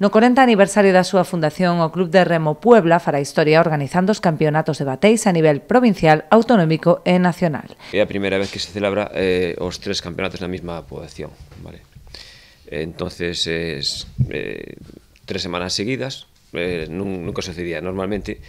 No 40 aniversario da súa fundación, o Club de Remo Puebla fará historia organizando os campeonatos de bateis a nivel provincial, autonómico e nacional. É a primeira vez que se celebra eh, os tres campeonatos na mesma poboación. Vale. Entonces, eh, tres semanas seguidas, eh, nun, nunca sucedía. Normalmente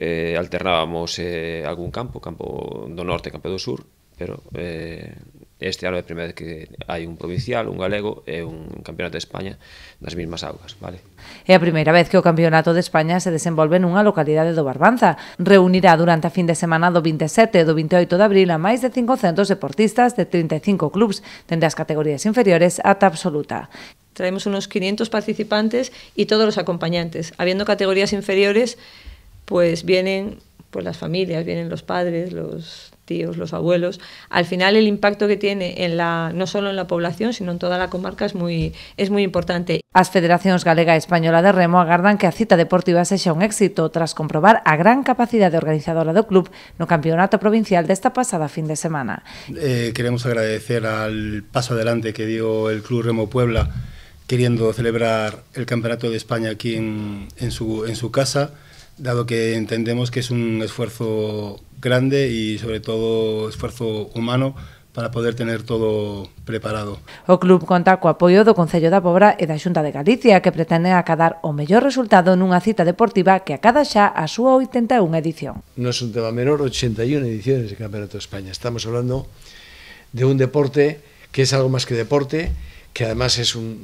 eh, alternábamos eh, algún campo, campo do norte, campo do sur, pero eh, Este ano é a primeira vez que hai un provincial, un galego e un campeonato de España nas mesmas augas, vale? É a primeira vez que o campeonato de España se desenvolve nunha localidade do Barbanza. Reunirá durante a fin de semana do 27 e do 28 de abril a máis de 500 deportistas de 35 clubs, dende as categorías inferiores ata absoluta. Traemos unos 500 participantes e todos os acompañantes. Habiendo categorías inferiores, pues vienen pues las familias, vienen los padres, los tíos, los abuelos, al final el impacto que tiene en la, no solo en la población, sino en toda la comarca es muy, es muy importante. Las federaciones Galega e Española de Remo agardan que a cita deportiva se sea un éxito tras comprobar a gran capacidad de organizadora do club no campeonato provincial de esta pasada fin de semana. Eh, queremos agradecer al paso adelante que dio el Club Remo Puebla queriendo celebrar el Campeonato de España aquí en, su, en su casa, dado que entendemos que es un esfuerzo grande y sobre todo esforzo humano para poder tener todo preparado. O club conta co apoio do Concello da Pobra e da Xunta de Galicia, que pretende acadar o mellor resultado nunha cita deportiva que acada xa a súa 81 edición. Non é un tema menor, 81 ediciones de Campeonato de España. Estamos hablando de un deporte que es algo más que deporte, que además es, un,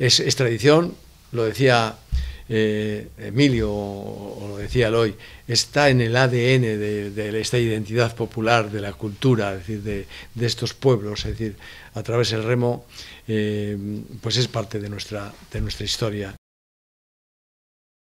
es, es tradición, lo decía Eh, Emilio, o lo decía hoy, está en el ADN de, esta identidad popular, de la cultura, es decir, de, estos pueblos, es decir, a través del remo, eh, pues es parte de nuestra, de nuestra historia.